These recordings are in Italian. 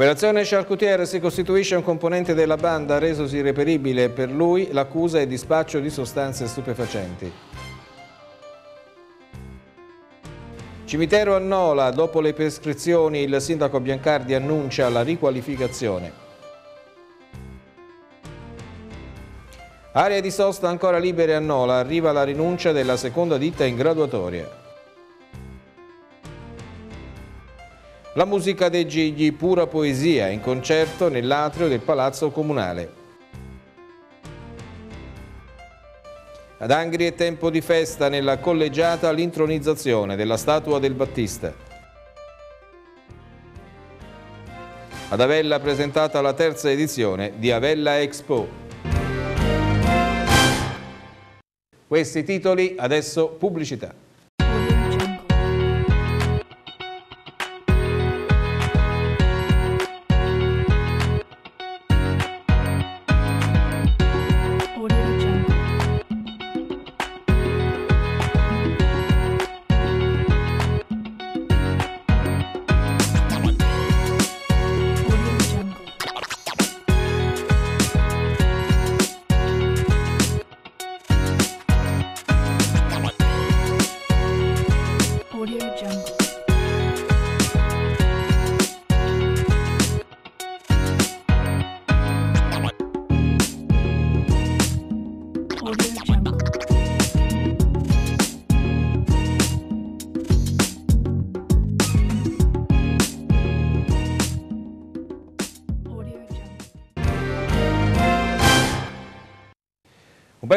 Operazione Charcutier si costituisce un componente della banda resosi irreperibile per lui l'accusa è dispaccio di sostanze stupefacenti. Cimitero a Nola, dopo le prescrizioni il sindaco Biancardi annuncia la riqualificazione. Area di sosta ancora libere a Nola, arriva la rinuncia della seconda ditta in graduatoria. La musica dei Gigli, pura poesia, in concerto nell'atrio del Palazzo Comunale. Ad Angri è tempo di festa nella collegiata l'intronizzazione della statua del Battista. Ad Avella presentata la terza edizione di Avella Expo. Questi titoli, adesso pubblicità.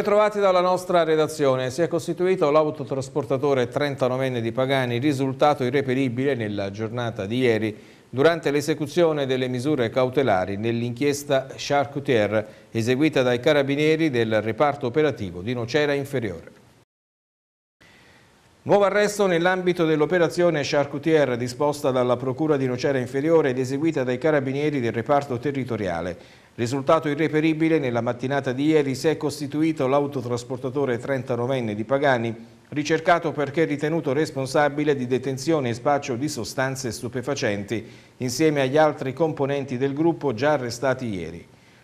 Bentrovati dalla nostra redazione. Si è costituito l'autotrasportatore 39enne di Pagani, risultato irreperibile nella giornata di ieri durante l'esecuzione delle misure cautelari nell'inchiesta Charcutier eseguita dai carabinieri del reparto operativo di Nocera Inferiore. Nuovo arresto nell'ambito dell'operazione Charcutier disposta dalla Procura di Nocera Inferiore ed eseguita dai carabinieri del reparto territoriale. Risultato irreperibile, nella mattinata di ieri si è costituito l'autotrasportatore 39enne di Pagani, ricercato perché ritenuto responsabile di detenzione e spaccio di sostanze stupefacenti, insieme agli altri componenti del gruppo già arrestati ieri.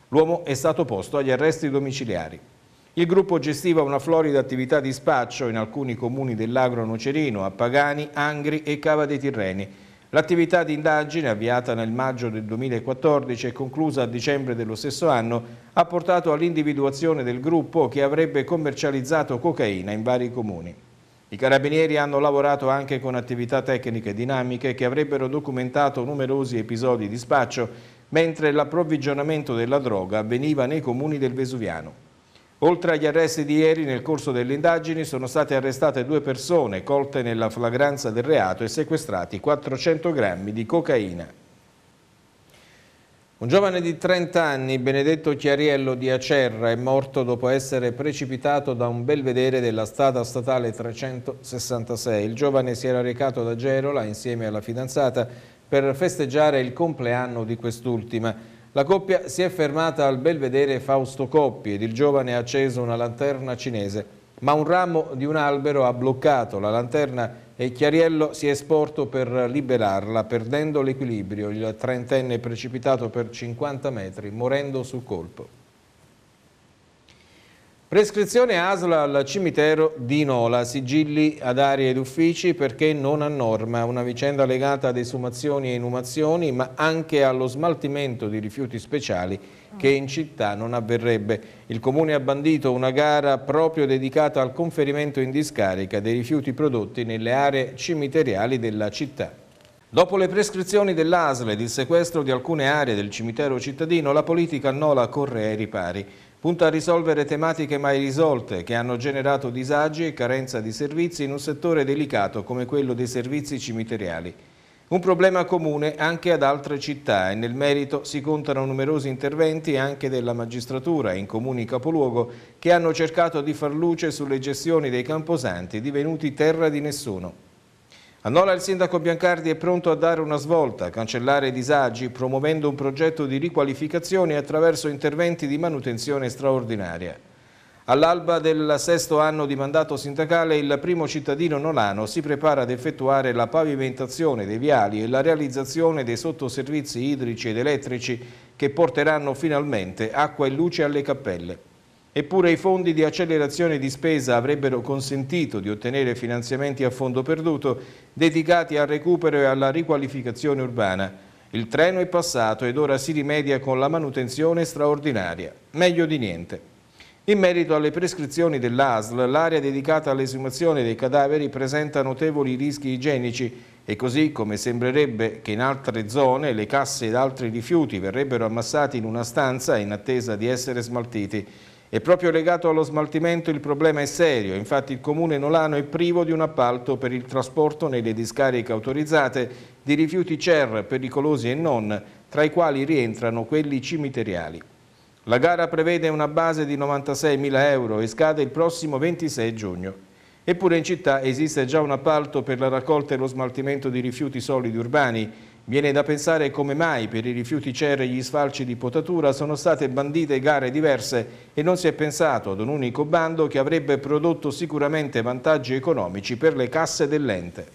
L'uomo è stato posto agli arresti domiciliari. Il gruppo gestiva una florida attività di spaccio in alcuni comuni dell'Agro Nocerino, a Pagani, Angri e Cava dei Tirreni, L'attività di indagine, avviata nel maggio del 2014 e conclusa a dicembre dello stesso anno, ha portato all'individuazione del gruppo che avrebbe commercializzato cocaina in vari comuni. I carabinieri hanno lavorato anche con attività tecniche dinamiche che avrebbero documentato numerosi episodi di spaccio, mentre l'approvvigionamento della droga avveniva nei comuni del Vesuviano. Oltre agli arresti di ieri, nel corso delle indagini sono state arrestate due persone colte nella flagranza del reato e sequestrati 400 grammi di cocaina. Un giovane di 30 anni, Benedetto Chiariello di Acerra, è morto dopo essere precipitato da un belvedere della strada statale 366. Il giovane si era recato da Gerola insieme alla fidanzata per festeggiare il compleanno di quest'ultima. La coppia si è fermata al belvedere Fausto Coppi ed il giovane ha acceso una lanterna cinese, ma un ramo di un albero ha bloccato la lanterna e Chiariello si è sporto per liberarla, perdendo l'equilibrio. Il trentenne è precipitato per 50 metri, morendo sul colpo. Prescrizione ASL al cimitero di Nola, sigilli ad aria ed uffici perché non a norma, una vicenda legata ad esumazioni e inumazioni ma anche allo smaltimento di rifiuti speciali che in città non avverrebbe. Il Comune ha bandito una gara proprio dedicata al conferimento in discarica dei rifiuti prodotti nelle aree cimiteriali della città. Dopo le prescrizioni dell'ASL ed il sequestro di alcune aree del cimitero cittadino, la politica Nola corre ai ripari punta a risolvere tematiche mai risolte che hanno generato disagi e carenza di servizi in un settore delicato come quello dei servizi cimiteriali. Un problema comune anche ad altre città e nel merito si contano numerosi interventi anche della magistratura in comuni capoluogo che hanno cercato di far luce sulle gestioni dei camposanti divenuti terra di nessuno. A Nola il sindaco Biancardi è pronto a dare una svolta, a cancellare i disagi, promuovendo un progetto di riqualificazione attraverso interventi di manutenzione straordinaria. All'alba del sesto anno di mandato sindacale il primo cittadino nolano si prepara ad effettuare la pavimentazione dei viali e la realizzazione dei sottoservizi idrici ed elettrici che porteranno finalmente acqua e luce alle cappelle. Eppure i fondi di accelerazione di spesa avrebbero consentito di ottenere finanziamenti a fondo perduto dedicati al recupero e alla riqualificazione urbana. Il treno è passato ed ora si rimedia con la manutenzione straordinaria. Meglio di niente. In merito alle prescrizioni dell'ASL, l'area dedicata all'esumazione dei cadaveri presenta notevoli rischi igienici e così come sembrerebbe che in altre zone le casse ed altri rifiuti verrebbero ammassati in una stanza in attesa di essere smaltiti, è proprio legato allo smaltimento il problema è serio, infatti il comune nolano è privo di un appalto per il trasporto nelle discariche autorizzate di rifiuti CER pericolosi e non, tra i quali rientrano quelli cimiteriali. La gara prevede una base di 96.000 euro e scade il prossimo 26 giugno. Eppure in città esiste già un appalto per la raccolta e lo smaltimento di rifiuti solidi urbani Viene da pensare come mai per i rifiuti CER e gli sfalci di potatura sono state bandite gare diverse e non si è pensato ad un unico bando che avrebbe prodotto sicuramente vantaggi economici per le casse dell'ente.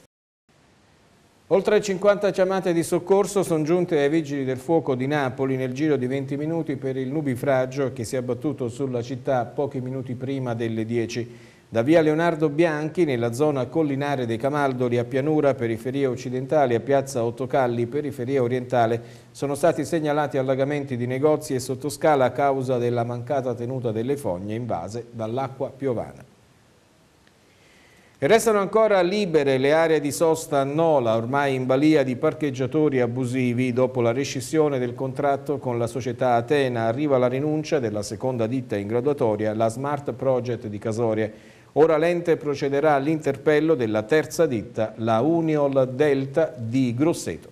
Oltre 50 chiamate di soccorso sono giunte ai Vigili del Fuoco di Napoli nel giro di 20 minuti per il nubifragio che si è abbattuto sulla città pochi minuti prima delle 10. Da via Leonardo Bianchi, nella zona collinare dei Camaldoli, a Pianura, periferia occidentale, a piazza Ottocalli, periferia orientale, sono stati segnalati allagamenti di negozi e sottoscala a causa della mancata tenuta delle fogne invase dall'acqua piovana. E restano ancora libere le aree di sosta a Nola, ormai in balia di parcheggiatori abusivi. Dopo la rescissione del contratto con la società Atena, arriva la rinuncia della seconda ditta in graduatoria, la Smart Project di Casoria. Ora l'ente procederà all'interpello della terza ditta, la Uniol Delta di Grosseto.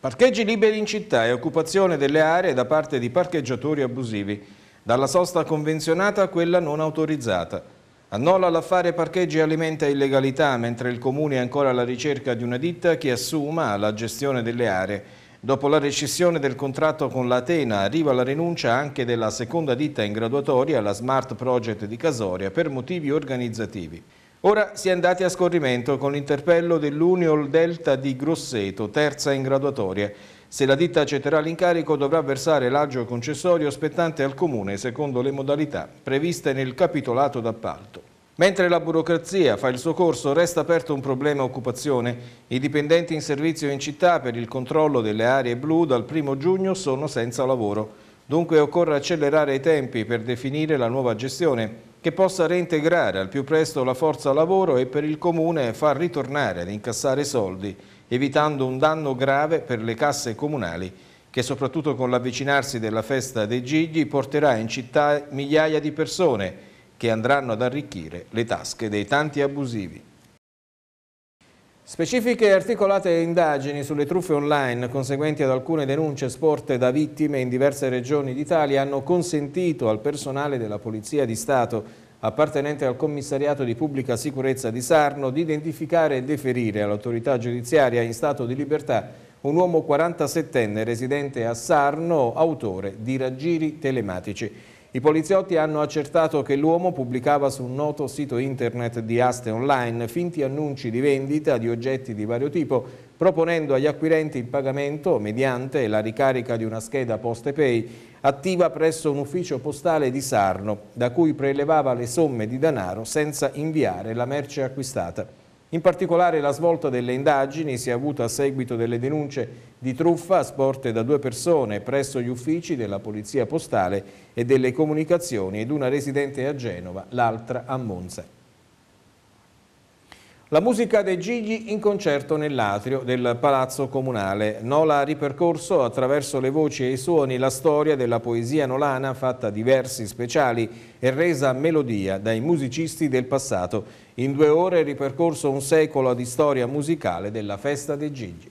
Parcheggi liberi in città e occupazione delle aree da parte di parcheggiatori abusivi, dalla sosta convenzionata a quella non autorizzata. Annola l'affare parcheggi alimenta illegalità, mentre il Comune è ancora alla ricerca di una ditta che assuma la gestione delle aree Dopo la rescissione del contratto con l'Atena arriva la rinuncia anche della seconda ditta in graduatoria, la Smart Project di Casoria, per motivi organizzativi. Ora si è andati a scorrimento con l'interpello dell'Uniol Delta di Grosseto, terza in graduatoria. Se la ditta accetterà l'incarico dovrà versare l'agio concessorio spettante al Comune secondo le modalità previste nel capitolato d'appalto. Mentre la burocrazia fa il suo corso, resta aperto un problema occupazione. I dipendenti in servizio in città per il controllo delle aree blu dal 1 giugno sono senza lavoro. Dunque occorre accelerare i tempi per definire la nuova gestione che possa reintegrare al più presto la forza lavoro e per il Comune far ritornare ad incassare soldi, evitando un danno grave per le casse comunali che soprattutto con l'avvicinarsi della festa dei Gigli porterà in città migliaia di persone che andranno ad arricchire le tasche dei tanti abusivi. Specifiche e articolate indagini sulle truffe online conseguenti ad alcune denunce sporte da vittime in diverse regioni d'Italia hanno consentito al personale della Polizia di Stato appartenente al commissariato di pubblica sicurezza di Sarno di identificare e deferire all'autorità giudiziaria in stato di libertà un uomo 47enne residente a Sarno, autore di raggiri telematici. I poliziotti hanno accertato che l'uomo pubblicava su un noto sito internet di aste online finti annunci di vendita di oggetti di vario tipo, proponendo agli acquirenti il pagamento mediante la ricarica di una scheda Poste Pay attiva presso un ufficio postale di Sarno, da cui prelevava le somme di denaro senza inviare la merce acquistata. In particolare la svolta delle indagini si è avuta a seguito delle denunce di truffa sporte da due persone presso gli uffici della Polizia Postale e delle Comunicazioni ed una residente a Genova, l'altra a Monza. La musica dei Gigli in concerto nell'atrio del Palazzo Comunale. Nola ha ripercorso attraverso le voci e i suoni la storia della poesia nolana fatta di versi speciali e resa melodia dai musicisti del passato. In due ore è ripercorso un secolo di storia musicale della festa dei Gigli.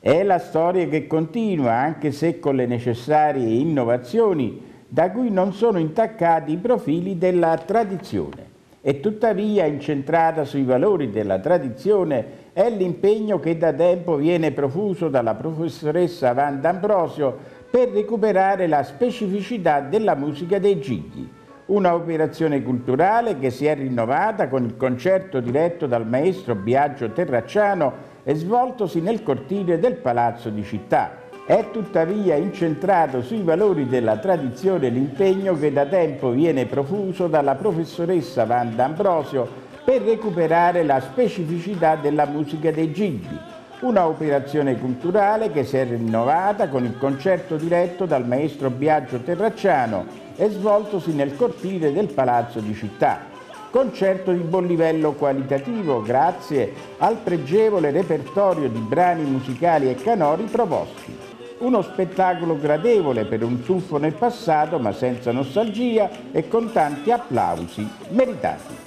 È la storia che continua, anche se con le necessarie innovazioni, da cui non sono intaccati i profili della tradizione e tuttavia incentrata sui valori della tradizione è l'impegno che da tempo viene profuso dalla professoressa Van D'Ambrosio per recuperare la specificità della musica dei gigli, una operazione culturale che si è rinnovata con il concerto diretto dal maestro Biagio Terracciano e svoltosi nel cortile del Palazzo di Città. È tuttavia incentrato sui valori della tradizione e l'impegno che da tempo viene profuso dalla professoressa Vanda Ambrosio per recuperare la specificità della musica dei Gigli, una operazione culturale che si è rinnovata con il concerto diretto dal maestro Biagio Terracciano e svoltosi nel cortile del Palazzo di Città. Concerto di buon livello qualitativo grazie al pregevole repertorio di brani musicali e canori proposti. Uno spettacolo gradevole per un ciuffo nel passato ma senza nostalgia e con tanti applausi meritati.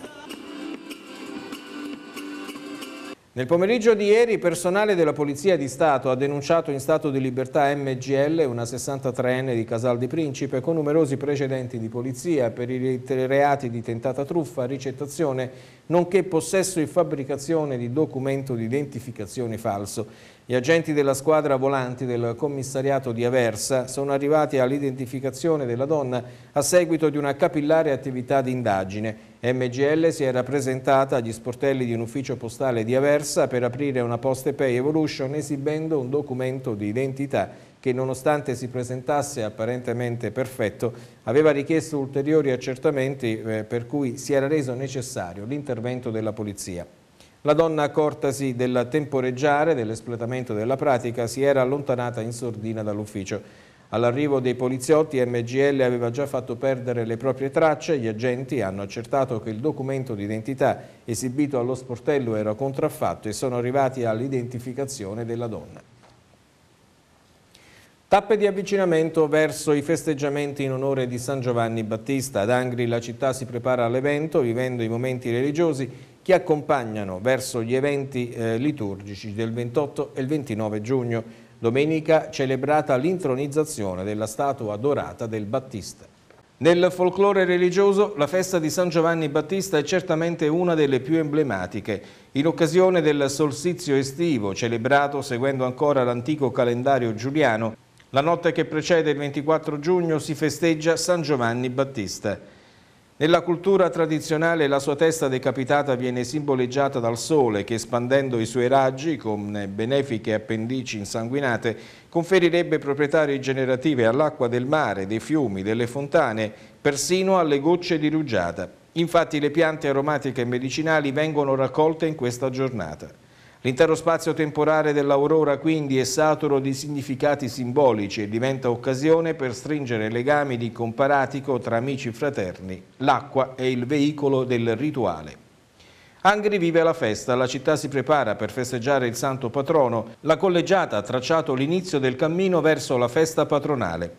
Nel pomeriggio di ieri personale della Polizia di Stato ha denunciato in stato di libertà MGL, una 63enne di Casal di Principe, con numerosi precedenti di polizia per i reati di tentata truffa, ricettazione, nonché possesso e fabbricazione di documento di identificazione falso. Gli agenti della squadra volanti del commissariato di Aversa sono arrivati all'identificazione della donna a seguito di una capillare attività di indagine. MGL si era presentata agli sportelli di un ufficio postale di Aversa per aprire una Poste Pay Evolution esibendo un documento di identità che nonostante si presentasse apparentemente perfetto aveva richiesto ulteriori accertamenti eh, per cui si era reso necessario l'intervento della polizia. La donna accortasi del temporeggiare, dell'espletamento della pratica, si era allontanata in sordina dall'ufficio. All'arrivo dei poliziotti MGL aveva già fatto perdere le proprie tracce, gli agenti hanno accertato che il documento d'identità esibito allo sportello era contraffatto e sono arrivati all'identificazione della donna. Tappe di avvicinamento verso i festeggiamenti in onore di San Giovanni Battista. Ad Angri la città si prepara all'evento vivendo i momenti religiosi che accompagnano verso gli eventi eh, liturgici del 28 e il 29 giugno, domenica celebrata l'intronizzazione della statua dorata del Battista. Nel folklore religioso la festa di San Giovanni Battista è certamente una delle più emblematiche. In occasione del solstizio estivo, celebrato seguendo ancora l'antico calendario giuliano, la notte che precede il 24 giugno si festeggia San Giovanni Battista. Nella cultura tradizionale la sua testa decapitata viene simboleggiata dal sole che espandendo i suoi raggi con benefiche appendici insanguinate conferirebbe proprietà rigenerative all'acqua del mare, dei fiumi, delle fontane, persino alle gocce di rugiada. Infatti le piante aromatiche e medicinali vengono raccolte in questa giornata. L'intero spazio temporale dell'aurora quindi è saturo di significati simbolici e diventa occasione per stringere legami di comparatico tra amici fraterni. L'acqua è il veicolo del rituale. Angri vive la festa, la città si prepara per festeggiare il santo patrono. La collegiata ha tracciato l'inizio del cammino verso la festa patronale.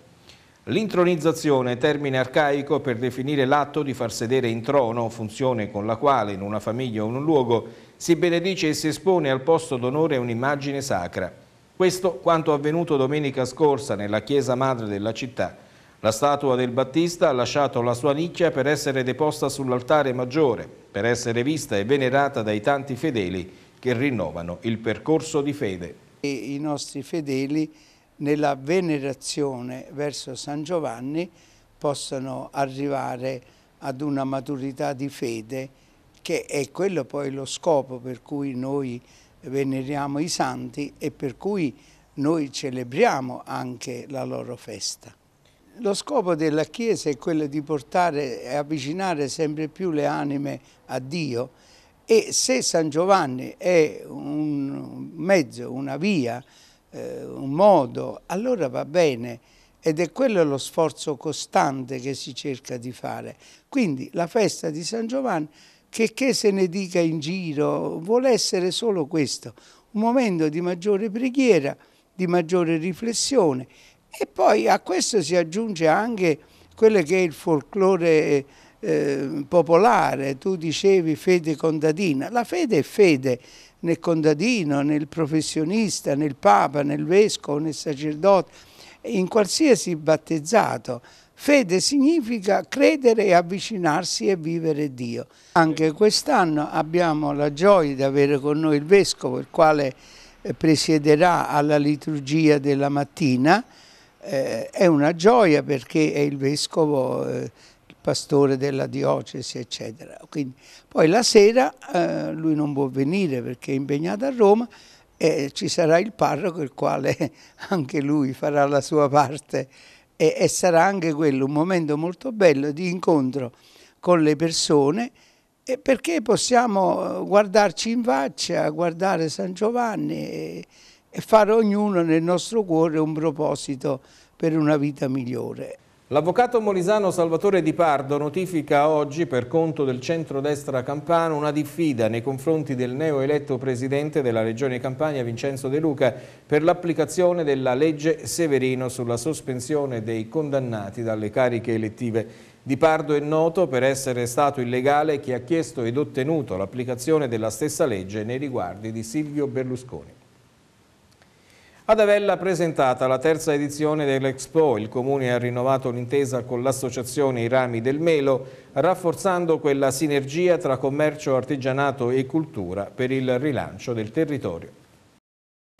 L'intronizzazione, termine arcaico per definire l'atto di far sedere in trono, funzione con la quale in una famiglia o in un luogo si benedice e si espone al posto d'onore un'immagine sacra. Questo quanto avvenuto domenica scorsa nella chiesa madre della città. La statua del Battista ha lasciato la sua nicchia per essere deposta sull'altare maggiore, per essere vista e venerata dai tanti fedeli che rinnovano il percorso di fede. I nostri fedeli nella venerazione verso San Giovanni possano arrivare ad una maturità di fede che è quello poi lo scopo per cui noi veneriamo i santi e per cui noi celebriamo anche la loro festa. Lo scopo della Chiesa è quello di portare e avvicinare sempre più le anime a Dio e se San Giovanni è un mezzo, una via, eh, un modo, allora va bene ed è quello lo sforzo costante che si cerca di fare. Quindi la festa di San Giovanni che, che se ne dica in giro, vuole essere solo questo, un momento di maggiore preghiera, di maggiore riflessione e poi a questo si aggiunge anche quello che è il folklore eh, popolare, tu dicevi fede contadina, la fede è fede nel contadino, nel professionista, nel papa, nel vescovo, nel sacerdote, in qualsiasi battezzato, Fede significa credere e avvicinarsi e vivere Dio. Anche quest'anno abbiamo la gioia di avere con noi il Vescovo, il quale eh, presiederà alla liturgia della mattina. Eh, è una gioia perché è il Vescovo, eh, il pastore della diocesi, eccetera. Quindi, poi la sera eh, lui non può venire perché è impegnato a Roma, e ci sarà il parroco il quale anche lui farà la sua parte e, e sarà anche quello un momento molto bello di incontro con le persone perché possiamo eh, guardarci in faccia, guardare San Giovanni e, e fare ognuno nel nostro cuore un proposito per una vita migliore. L'avvocato molisano Salvatore Di Pardo notifica oggi per conto del centrodestra campano una diffida nei confronti del neoeletto presidente della regione Campania Vincenzo De Luca per l'applicazione della legge Severino sulla sospensione dei condannati dalle cariche elettive. Di Pardo è noto per essere stato illegale chi ha chiesto ed ottenuto l'applicazione della stessa legge nei riguardi di Silvio Berlusconi. Ad Avella presentata la terza edizione dell'Expo, il Comune ha rinnovato l'intesa con l'associazione I Rami del Melo, rafforzando quella sinergia tra commercio, artigianato e cultura per il rilancio del territorio.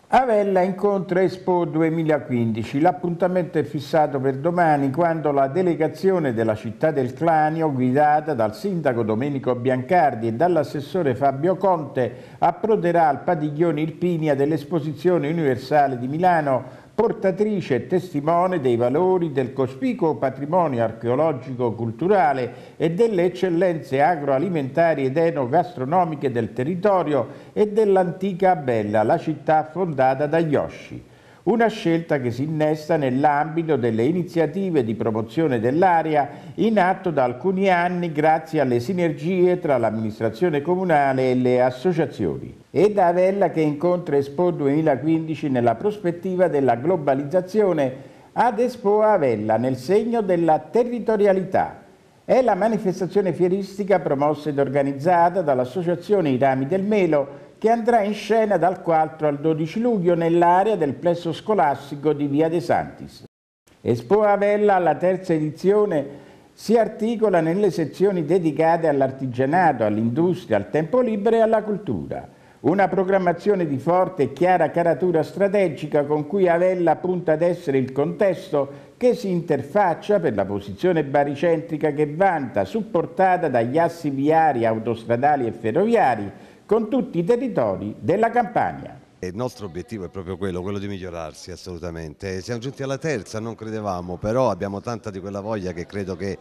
Avella incontra Expo 2015, l'appuntamento è fissato per domani quando la delegazione della città del Clanio, guidata dal sindaco Domenico Biancardi e dall'assessore Fabio Conte, approderà al padiglione Irpinia dell'esposizione universale di Milano portatrice e testimone dei valori del cospicuo patrimonio archeologico-culturale e delle eccellenze agroalimentari ed enogastronomiche del territorio e dell'antica Bella, la città fondata da Yoshi una scelta che si innesta nell'ambito delle iniziative di promozione dell'area in atto da alcuni anni grazie alle sinergie tra l'amministrazione comunale e le associazioni. Ed Avella che incontra Expo 2015 nella prospettiva della globalizzazione ad Expo Avella nel segno della territorialità. È la manifestazione fieristica promossa ed organizzata dall'Associazione I Rami del Melo che andrà in scena dal 4 al 12 luglio nell'area del plesso scolastico di Via De Santis. Expo Avella alla terza edizione si articola nelle sezioni dedicate all'artigianato, all'industria, al tempo libero e alla cultura. Una programmazione di forte e chiara caratura strategica con cui Avella punta ad essere il contesto che si interfaccia per la posizione baricentrica che vanta, supportata dagli assi viari, autostradali e ferroviari, con tutti i territori della Campania. Il nostro obiettivo è proprio quello, quello di migliorarsi assolutamente. Siamo giunti alla terza, non credevamo, però abbiamo tanta di quella voglia che credo che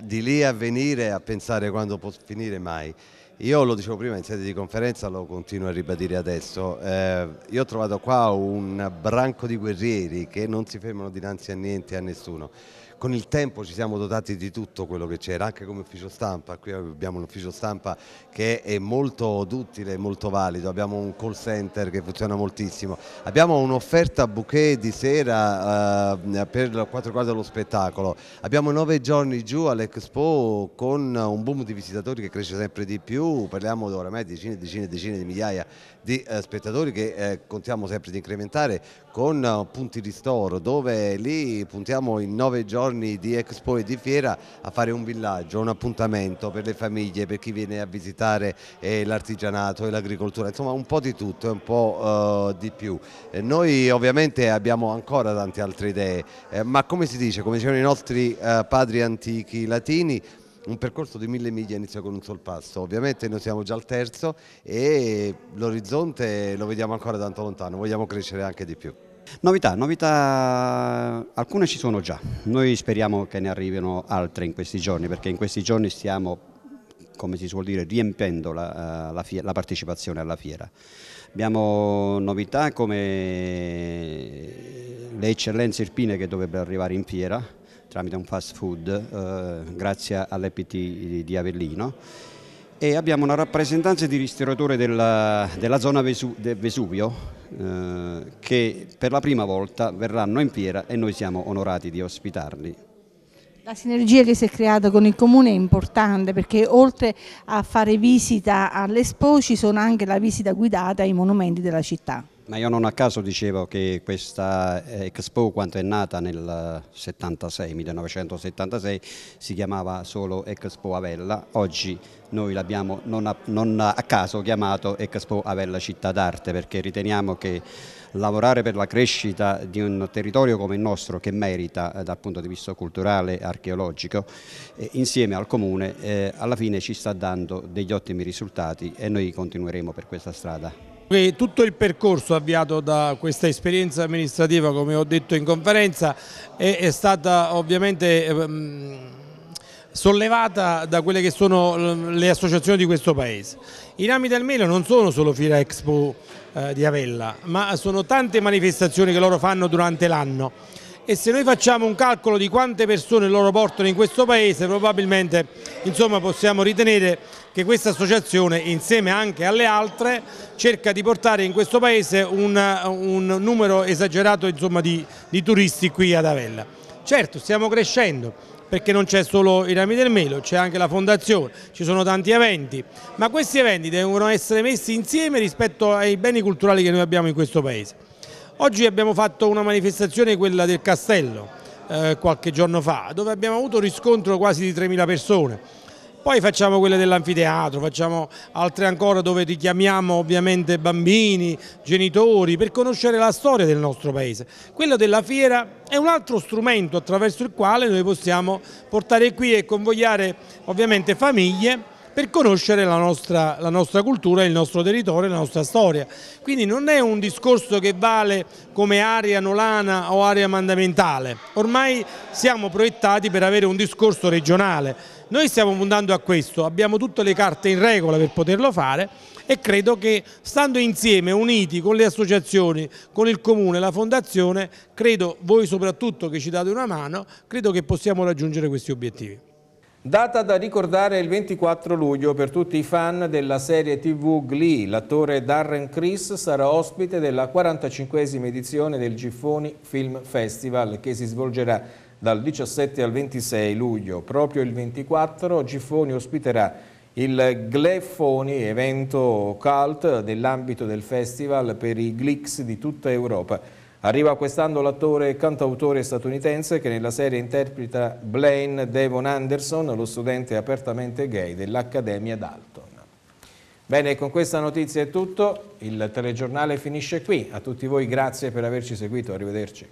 di lì a venire a pensare quando può finire mai. Io lo dicevo prima in sede di conferenza, lo continuo a ribadire adesso, eh, io ho trovato qua un branco di guerrieri che non si fermano dinanzi a niente, e a nessuno. Con il tempo ci siamo dotati di tutto quello che c'era, anche come ufficio stampa, qui abbiamo un ufficio stampa che è molto duttile, molto valido, abbiamo un call center che funziona moltissimo, abbiamo un'offerta bouquet di sera eh, per la quattro quadri dello spettacolo, abbiamo nove giorni giù all'Expo con un boom di visitatori che cresce sempre di più, parliamo oramai di decine e decine e decine di migliaia di eh, spettatori che eh, contiamo sempre di incrementare con eh, punti ristoro dove lì puntiamo in nove giorni giorni di Expo e di Fiera a fare un villaggio, un appuntamento per le famiglie, per chi viene a visitare eh, l'artigianato e l'agricoltura, insomma un po' di tutto e un po' eh, di più. Eh, noi ovviamente abbiamo ancora tante altre idee, eh, ma come si dice, come dicevano i nostri eh, padri antichi latini, un percorso di mille miglia inizia con un sol passo, ovviamente noi siamo già al terzo e l'orizzonte lo vediamo ancora tanto lontano, vogliamo crescere anche di più. Novità, novità, alcune ci sono già, noi speriamo che ne arrivino altre in questi giorni perché in questi giorni stiamo come si suol dire, riempendo la, eh, la, la, partecipazione alla fiera. Abbiamo novità come le eccellenze irpine che dovrebbero arrivare in fiera tramite un fast food eh, grazie all'EPT di Avellino e abbiamo una rappresentanza di ristoratore della, della zona Vesu, del Vesuvio eh, che per la prima volta verranno in fiera e noi siamo onorati di ospitarli. La sinergia che si è creata con il comune è importante perché oltre a fare visita all'Espo ci sono anche la visita guidata ai monumenti della città. Ma io non a caso dicevo che questa eh, Expo quanto è nata nel 76, 1976 si chiamava solo Expo Avella, oggi noi l'abbiamo non, non a, caso chiamato Expo Avella Città d'Arte perché riteniamo che lavorare per la crescita di un territorio come il nostro che merita eh, dal punto di vista culturale e archeologico eh, insieme al comune alla fine ci sta dando degli ottimi risultati e noi continueremo per questa strada. Tutto il percorso avviato da questa esperienza amministrativa, come ho detto in conferenza, è, è stata ovviamente... Ehm, sollevata da quelle che sono le associazioni di questo paese. I rami del melo non sono solo Fira Expo eh, di Avella, ma sono tante manifestazioni che loro fanno durante l'anno e se noi facciamo un calcolo di quante persone loro portano in questo paese probabilmente insomma, possiamo ritenere che questa associazione insieme anche alle altre cerca di portare in questo paese un, un numero esagerato insomma, di, di turisti qui ad Avella. Certo stiamo crescendo, perché non c'è solo i rami del melo, c'è anche la fondazione, ci sono tanti eventi, ma questi eventi devono essere messi insieme rispetto ai beni culturali che noi abbiamo in questo paese. Oggi abbiamo fatto una manifestazione, quella del Castello, eh, qualche giorno fa, dove abbiamo avuto riscontro quasi di 3.000 persone. Poi facciamo quelle dell'anfiteatro, facciamo altre ancora dove richiamiamo ovviamente bambini, genitori, per conoscere la storia del nostro paese. Quello della fiera è un altro strumento attraverso il quale noi possiamo portare qui e convogliare ovviamente famiglie per conoscere la nostra, la nostra cultura, il nostro territorio, la nostra storia. Quindi non è un discorso che vale come area nolana o area mandamentale, ormai siamo proiettati per avere un discorso regionale. Noi stiamo puntando a questo, abbiamo tutte le carte in regola per poterlo fare e credo che stando insieme, uniti con le associazioni, con il comune, la fondazione, credo voi soprattutto che ci date una mano, credo che possiamo raggiungere questi obiettivi. Data da ricordare il 24 luglio per tutti i fan della serie TV Glee, l'attore Darren Chris sarà ospite della 45esima edizione del Giffoni Film Festival che si svolgerà dal 17 al 26 luglio. Proprio il 24 Giffoni ospiterà il Glefoni, evento cult nell'ambito del festival per i Glicks di tutta Europa. Arriva quest'anno l'attore e cantautore statunitense che nella serie interpreta Blaine Devon Anderson, lo studente apertamente gay dell'Accademia d'Alton. Bene, con questa notizia è tutto, il telegiornale finisce qui. A tutti voi grazie per averci seguito, arrivederci.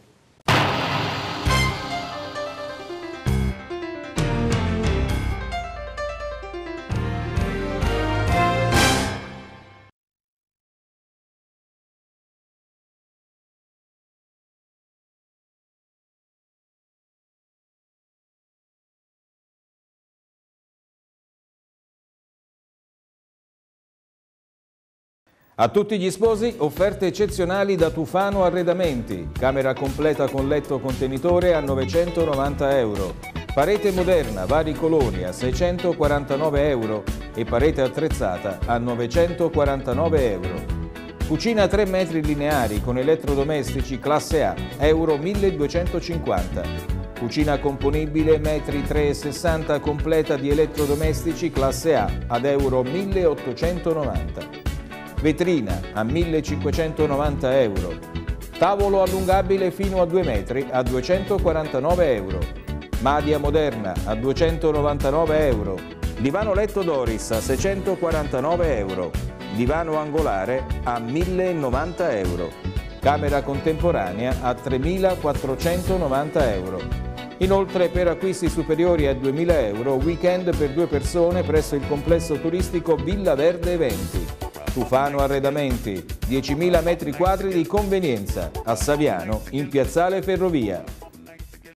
A tutti gli sposi offerte eccezionali da Tufano Arredamenti, camera completa con letto contenitore a 990 euro, parete moderna vari colori a 649 euro e parete attrezzata a 949 euro. Cucina 3 metri lineari con elettrodomestici classe A, euro 1250. Cucina componibile metri 3,60 completa di elettrodomestici classe A ad euro 1890 vetrina a 1590 euro, tavolo allungabile fino a 2 metri a 249 euro, madia moderna a 299 euro, divano letto Doris a 649 euro, divano angolare a 1090 euro, camera contemporanea a 3490 euro. Inoltre per acquisti superiori a 2.000 euro, weekend per due persone presso il complesso turistico Villa Verde Eventi. Tufano Arredamenti, 10.000 m2 di convenienza, a Saviano, in piazzale Ferrovia.